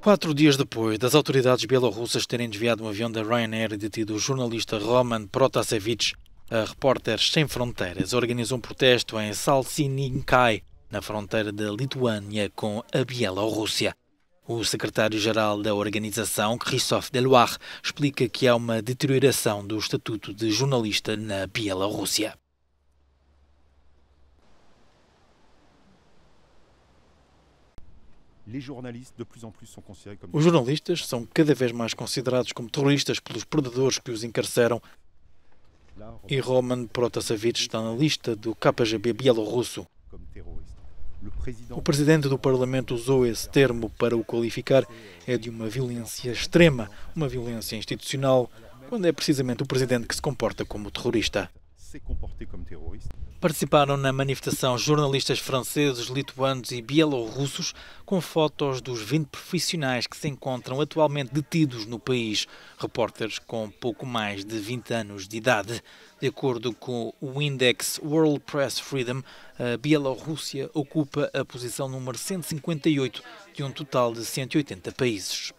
Quatro dias depois das autoridades bielorrussas terem desviado um avião da Ryanair e detido o jornalista Roman Protasevich, a Repórteres Sem Fronteiras organizou um protesto em Salsininkai, na fronteira da Lituânia com a Bielorrússia. O secretário-geral da organização, Christophe Deloire, explica que há uma deterioração do estatuto de jornalista na Bielorrússia. Os jornalistas são cada vez mais considerados como terroristas pelos predadores que os encarceram. E Roman Protasevich está na lista do KGB bielorrusso. O presidente do Parlamento usou esse termo para o qualificar. É de uma violência extrema, uma violência institucional, quando é precisamente o presidente que se comporta como terrorista. Participaram na manifestação jornalistas franceses, lituanos e bielorrussos com fotos dos 20 profissionais que se encontram atualmente detidos no país, repórteres com pouco mais de 20 anos de idade. De acordo com o Index World Press Freedom, a Bielorrússia ocupa a posição número 158 de um total de 180 países.